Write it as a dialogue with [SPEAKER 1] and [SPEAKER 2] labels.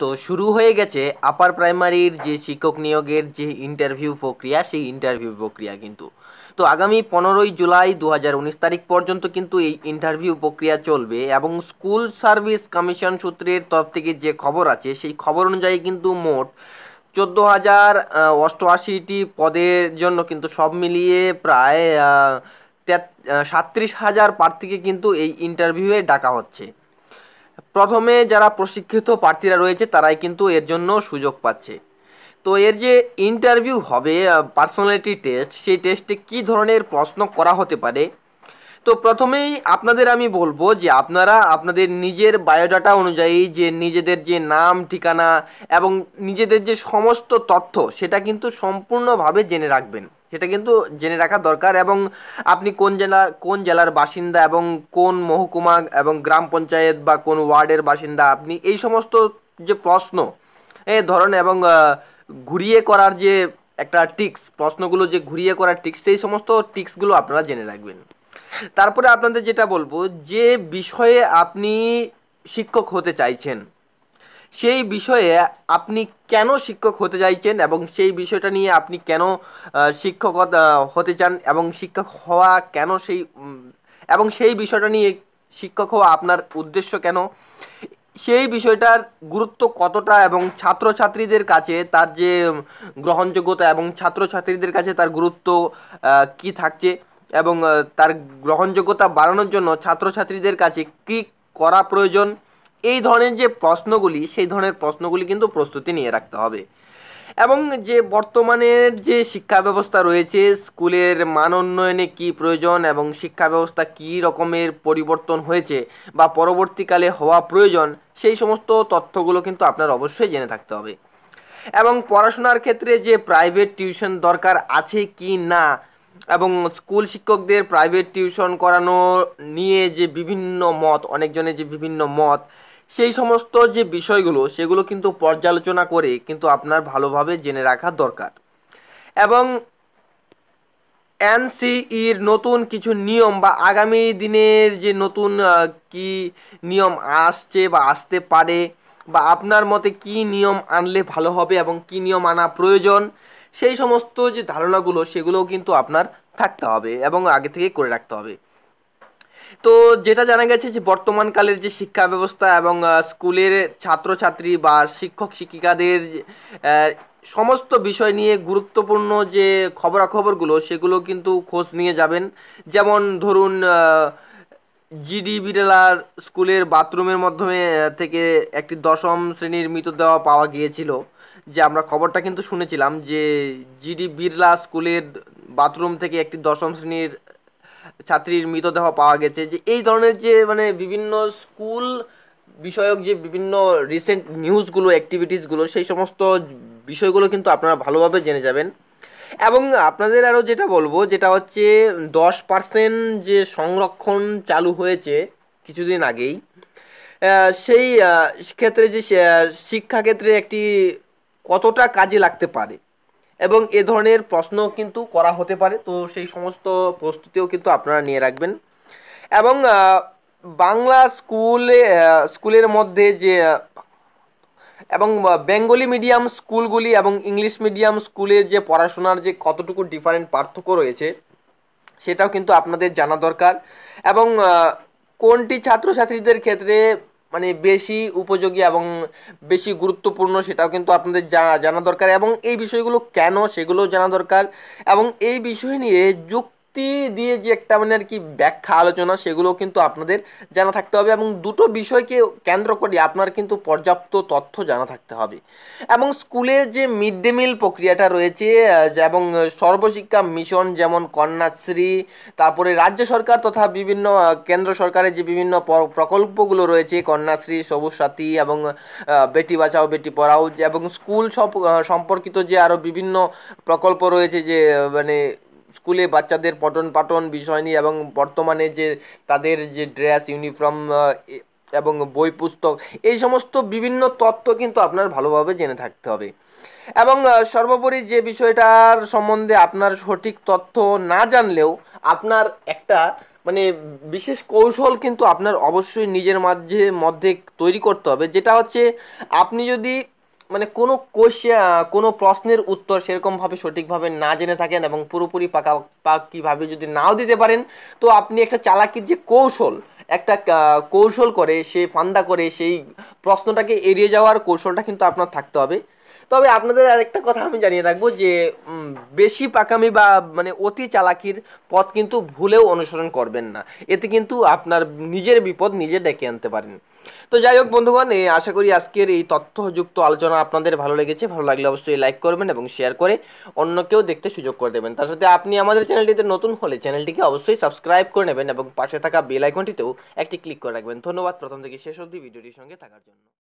[SPEAKER 1] তো শুরু হয়ে গেছে আপার প্রাইমারির যে শিক্ষক নিয়োগের যে ইন্টারভিউ প্রক্রিয়া সেই ইন্টারভিউ প্রক্রিয়া কিন্তু তো আগামী পনেরোই জুলাই দু তারিখ পর্যন্ত কিন্তু এই ইন্টারভিউ প্রক্রিয়া চলবে এবং স্কুল সার্ভিস কমিশন সূত্রের তরফ থেকে যে খবর আছে সেই খবর অনুযায়ী কিন্তু মোট চোদ্দো হাজার অষ্টআশিটি পদের জন্য কিন্তু সব মিলিয়ে প্রায় সাত্রিশ হাজার প্রার্থীকে কিন্তু এই ইন্টারভিউয়ে ডাকা হচ্ছে প্রথমে যারা প্রশিক্ষিত প্রার্থীরা রয়েছে তারাই কিন্তু এর জন্য সুযোগ পাচ্ছে তো এর যে ইন্টারভিউ হবে পার্সোনালিটি টেস্ট সেই টেস্টে কি ধরনের প্রশ্ন করা হতে পারে তো প্রথমেই আপনাদের আমি বলবো যে আপনারা আপনাদের নিজের বায়োডাটা অনুযায়ী যে নিজেদের যে নাম ঠিকানা এবং নিজেদের যে সমস্ত তথ্য সেটা কিন্তু সম্পূর্ণভাবে জেনে রাখবেন সেটা কিন্তু জেনে রাখা দরকার এবং আপনি কোন জেলা কোন জেলার বাসিন্দা এবং কোন মহকুমা এবং গ্রাম পঞ্চায়েত বা কোন ওয়ার্ডের বাসিন্দা আপনি এই সমস্ত যে প্রশ্ন এ ধরন এবং ঘুরিয়ে করার যে একটা টিক্স প্রশ্নগুলো যে ঘুরিয়ে করার টিক্স সেই সমস্ত টিক্সগুলো আপনারা জেনে রাখবেন তারপরে আপনাদের যেটা বলবো যে বিষয়ে আপনি শিক্ষক হতে চাইছেন সেই বিষয়ে আপনি কেন শিক্ষক হতে চাইছেন এবং সেই বিষয়টা নিয়ে আপনি কেন শিক্ষকতা হতে চান এবং শিক্ষক হওয়া কেন সেই এবং সেই বিষয়টা নিয়ে শিক্ষক হওয়া আপনার উদ্দেশ্য কেন সেই বিষয়টার গুরুত্ব কতটা এবং ছাত্রছাত্রীদের কাছে তার যে গ্রহণযোগ্যতা এবং ছাত্রছাত্রীদের কাছে তার গুরুত্ব কি থাকছে এবং তার গ্রহণযোগ্যতা বাড়ানোর জন্য ছাত্রছাত্রীদের কাছে কী করা প্রয়োজন এই ধরনের যে প্রশ্নগুলি সেই ধরনের প্রশ্নগুলি কিন্তু প্রস্তুতি নিয়ে রাখতে হবে এবং যে বর্তমানের যে শিক্ষা ব্যবস্থা রয়েছে স্কুলের মান উন্নয়নে কী প্রয়োজন এবং শিক্ষা ব্যবস্থা কী রকমের পরিবর্তন হয়েছে বা পরবর্তীকালে হওয়া প্রয়োজন সেই সমস্ত তথ্যগুলো কিন্তু আপনার অবশ্যই জেনে থাকতে হবে এবং পড়াশোনার ক্ষেত্রে যে প্রাইভেট টিউশন দরকার আছে কি না এবং স্কুল শিক্ষকদের প্রাইভেট টিউশন করানো নিয়ে যে বিভিন্ন মত অনেকজনের যে বিভিন্ন মত সেই সমস্ত যে বিষয়গুলো সেগুলো কিন্তু পর্যালোচনা করে কিন্তু আপনার ভালোভাবে জেনে রাখা দরকার এবং এনসিইর নতুন কিছু নিয়ম বা আগামী দিনের যে নতুন কি নিয়ম আসছে বা আসতে পারে বা আপনার মতে কি নিয়ম আনলে ভালো হবে এবং কি নিয়ম আনা প্রয়োজন সেই সমস্ত যে ধারণাগুলো সেগুলোও কিন্তু আপনার থাকতে হবে এবং আগে থেকে করে রাখতে হবে তো যেটা জানা গেছে যে বর্তমানকালের যে শিক্ষা ব্যবস্থা এবং স্কুলের ছাত্রছাত্রী বা শিক্ষক শিক্ষিকাদের সমস্ত বিষয় নিয়ে গুরুত্বপূর্ণ যে খবরাখবরগুলো সেগুলো কিন্তু খোঁজ নিয়ে যাবেন যেমন ধরুন জিডি বিড়ালার স্কুলের বাথরুমের মাধ্যমে থেকে একটি দশম শ্রেণীর মৃতদেহ পাওয়া গিয়েছিল যে আমরা খবরটা কিন্তু শুনেছিলাম যে জিডি বিড়লা স্কুলের বাথরুম থেকে একটি দশম শ্রেণীর ছাত্রীর মৃতদেহ পাওয়া গেছে যে এই ধরনের যে মানে বিভিন্ন স্কুল বিষয়ক যে বিভিন্ন রিসেন্ট নিউজগুলো অ্যাক্টিভিটিসগুলো সেই সমস্ত বিষয়গুলো কিন্তু আপনারা ভালোভাবে জেনে যাবেন এবং আপনাদের আরও যেটা বলবো যেটা হচ্ছে দশ পার্সেন্ট যে সংরক্ষণ চালু হয়েছে কিছুদিন আগেই সেই ক্ষেত্রে যে শিক্ষাক্ষেত্রে একটি কতটা কাজে লাগতে পারে এবং এ ধরনের প্রশ্ন কিন্তু করা হতে পারে তো সেই সমস্ত প্রস্তুতিও কিন্তু আপনারা নিয়ে রাখবেন এবং বাংলা স্কুলে স্কুলের মধ্যে যে এবং বেঙ্গলি মিডিয়াম স্কুলগুলি এবং ইংলিশ মিডিয়াম স্কুলের যে পড়াশোনার যে কতটুকু ডিফারেন্ট পার্থক্য রয়েছে সেটাও কিন্তু আপনাদের জানা দরকার এবং কোনটি ছাত্রছাত্রীদের ক্ষেত্রে মানে বেশি উপযোগী এবং বেশি গুরুত্বপূর্ণ সেটাও কিন্তু আপনাদের জানা জানা দরকার এবং এই বিষয়গুলো কেন সেগুলো জানা দরকার এবং এই বিষয় নিয়ে যুক্ত যুক্তি দিয়ে যে একটা মানে আর কি ব্যাখ্যা আলোচনা সেগুলো কিন্তু আপনাদের জানা থাকতে হবে এবং দুটো বিষয়কে কেন্দ্র করে আপনার কিন্তু পর্যাপ্ত তথ্য জানা থাকতে হবে এবং স্কুলের যে মিড ডে মিল প্রক্রিয়াটা রয়েছে এবং সর্বশিক্ষা মিশন যেমন কন্যাশ্রী তারপরে রাজ্য সরকার তথা বিভিন্ন কেন্দ্র সরকারের যে বিভিন্ন প্রকল্পগুলো রয়েছে কন্যাশ্রী সবুজ সাথী এবং বেটি বাঁচাও বেটি পড়াও এবং স্কুল সম্পর্কিত যে আরও বিভিন্ন প্রকল্প রয়েছে যে মানে স্কুলে বাচ্চাদের পঠন পাঠন বিষয় নিয়ে এবং বর্তমানে যে তাদের যে ড্রেস ইউনিফর্ম এবং বই পুস্তক এই সমস্ত বিভিন্ন তত্ত্ব কিন্তু আপনার ভালোভাবে জেনে থাকতে হবে এবং সর্বোপরি যে বিষয়টার সম্বন্ধে আপনার সঠিক তথ্য না জানলেও আপনার একটা মানে বিশেষ কৌশল কিন্তু আপনার অবশ্যই নিজের মাঝে মধ্যে তৈরি করতে হবে যেটা হচ্ছে আপনি যদি মানে কোনো কোশ্চে কোনো প্রশ্নের উত্তর সেরকমভাবে সঠিকভাবে না জেনে থাকেন এবং পুরোপুরি পাকা পাকিভাবে যদি নাও দিতে পারেন তো আপনি একটা চালাকির যে কৌশল একটা কৌশল করে সে ফান্দা করে সেই প্রশ্নটাকে এড়িয়ে যাওয়ার কৌশলটা কিন্তু আপনার থাকতে হবে তবে আপনাদের আরেকটা কথা আমি জানিয়ে রাখবো যে বেশি পাকামি বা মানে অতি চালাকির পথ কিন্তু ভুলেও অনুসরণ করবেন না এতে কিন্তু আপনার নিজের বিপদ নিজে ডেকে আনতে পারেন তো যাই হোক বন্ধুগণ আশা করি আজকের এই তথ্যযুক্ত আলোচনা আপনাদের ভালো লেগেছে ভালো লাগলে অবশ্যই লাইক করবেন এবং শেয়ার করে অন্যকেও দেখতে সুযোগ করে দেবেন তার সাথে আপনি আমাদের চ্যানেলটিতে নতুন হলে চ্যানেলটিকে অবশ্যই সাবস্ক্রাইব করে নেবেন এবং পাশে থাকা বেল আইকনটিতেও একটি ক্লিক করে রাখবেন ধন্যবাদ প্রথম থেকে শেষ অবধি ভিডিওটির সঙ্গে থাকার জন্য